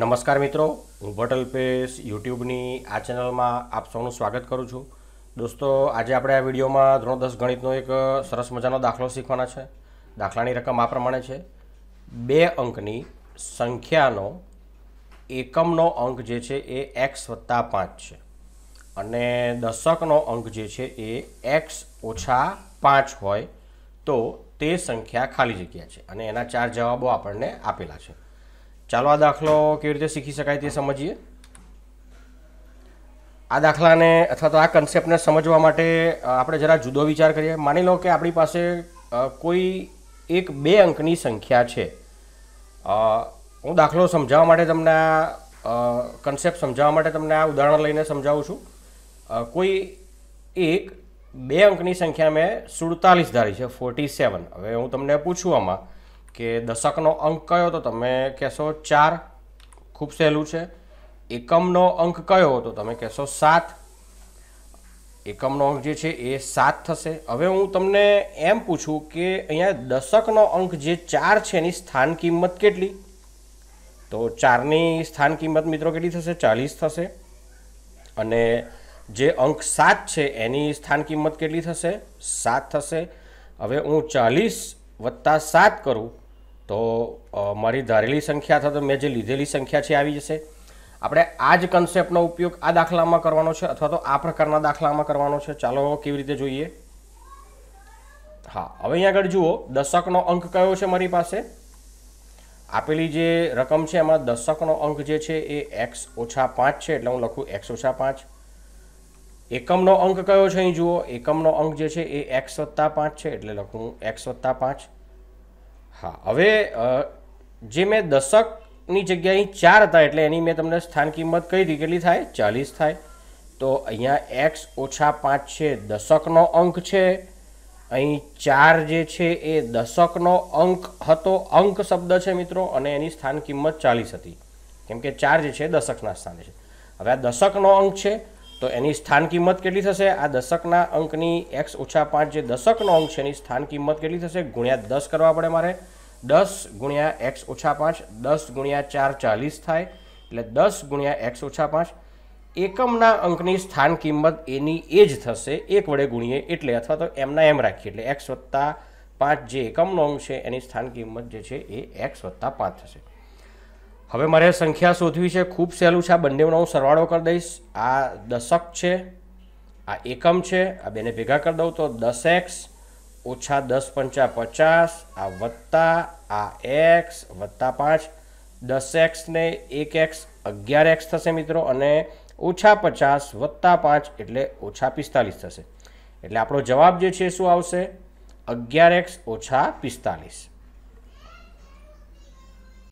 નમસ્કાર મિત્રો હું ભટલ પેશ યુટ્યુબની આ ચેનલમાં આપ સૌનું સ્વાગત કરું છું દોસ્તો આજે આપણે આ વિડીયોમાં ધોરણ દસ ગણિતનો એક સરસ મજાનો દાખલો શીખવાના છે દાખલાની રકમ આ પ્રમાણે છે બે અંકની સંખ્યાનો એકમનો અંક જે છે એ એક્સ વત્તા પાંચ છે અને દશકનો અંક જે છે એ એક્સ ઓછા પાંચ હોય તો તે સંખ્યા ખાલી જગ્યા છે અને એના ચાર જવાબો આપણને આપેલા છે ચાલો આ દાખલો કેવી રીતે શીખી શકાય તે સમજીએ આ દાખલાને અથવા તો આ કન્સેપ્ટને સમજવા માટે આપણે જરા જુદો વિચાર કરીએ માની લો કે આપણી પાસે કોઈ એક બે અંકની સંખ્યા છે હું દાખલો સમજાવવા માટે તમને આ કન્સેપ્ટ સમજાવવા માટે તમને આ ઉદાહરણ લઈને સમજાવું છું કોઈ એક બે અંકની સંખ્યા મેં સુડતાલીસ ધારી છે ફોર્ટી સેવન હવે હું તમને પૂછું આમાં કે દશકનો અંક કયો તો તમે કહેશો ચાર ખૂબ સહેલું છે એકમનો અંક કયો હતો તમે કહેશો સાત એકમનો અંક જે છે એ સાત થશે હવે હું તમને એમ પૂછું કે અહીંયા દશકનો અંક જે ચાર છે એની સ્થાન કિંમત કેટલી તો ચારની સ્થાન કિંમત મિત્રો કેટલી થશે ચાલીસ થશે અને જે અંક સાત છે એની સ્થાન કિંમત કેટલી થશે સાત થશે હવે હું ચાલીસ વત્તા સાત કરું તો મારી ધારેલી સંખ્યા અથવા તો મેં જે લીધેલી સંખ્યા છે આવી જશે આપણે આ જ કન્સેપ્ટનો ઉપયોગ આ દાખલામાં કરવાનો છે અથવા તો આ પ્રકારના દાખલામાં કરવાનો છે ચાલો કેવી રીતે જોઈએ હા હવે અહીં આગળ જુઓ દશકનો અંક કયો છે મારી પાસે આપેલી જે રકમ છે એમાં દશકનો અંક જે છે એ એક્સ ઓછા પાંચ છે એટલે હું લખું એક્સ ઓછા પાંચ એકમનો અંક કયો છે અહીં જુઓ એકમનો અંક જે છે એ એક્સ વત્તા પાંચ છે એટલે લખું એક્સ વત્તા પાંચ હા હવે જે મેં દશકની જગ્યાએ અહીં ચાર હતા એટલે એની મેં તમને સ્થાન કિંમત કઈ હતી કેટલી થાય ચાલીસ થાય તો અહીંયા એક્સ ઓછા પાંચ છે દશકનો અંક છે અહીં ચાર જે છે એ દશકનો અંક હતો અંક શબ્દ છે મિત્રો અને એની સ્થાન કિંમત ચાલીસ હતી કેમ કે ચાર જે છે દશકના સ્થાને છે હવે આ દશકનો અંક છે તો એની સ્થાન કિંમત કેટલી થશે આ દશકના અંકની એક્સ ઓછા પાંચ જે દશકનો અંક છે એની સ્થાન કિંમત કેટલી થશે ગુણ્યા દસ કરવા પડે મારે દસ ગુણ્યા એક્સ ઓછા પાંચ દસ ગુણ્યા ચાર ચાલીસ થાય એટલે દસ ગુણ્યા એક્સ ઓછા પાંચ એકમના અંકની સ્થાન કિંમત એની એ જ થશે એક વડે ગુણીએ એટલે અથવા તો એમના એમ રાખીએ એટલે એક્સ વત્તા પાંચ જે એકમનો અંક છે એની સ્થાન કિંમત જે છે એ એક્સ વત્તા પાંચ થશે હવે મારે સંખ્યા શોધવી છે ખૂબ સહેલું છે આ બંનેનો હું સરવાળો કરી દઈશ આ દશક છે આ એકમ છે આ બેને ભેગા કરી દઉં તો દસ એક્સ ઓછા દસ પંચા પચાસ આ વત્તા આ એક્સ વત્તા પાંચ દસ એક્સને એક એક્સ અગિયાર એક્સ થશે મિત્રો અને ઓછા પચાસ વત્તા પાંચ એટલે ઓછા પિસ્તાલીસ થશે એટલે આપણો જવાબ જે છે શું આવશે અગિયાર એક્સ ઓછા પિસ્તાલીસ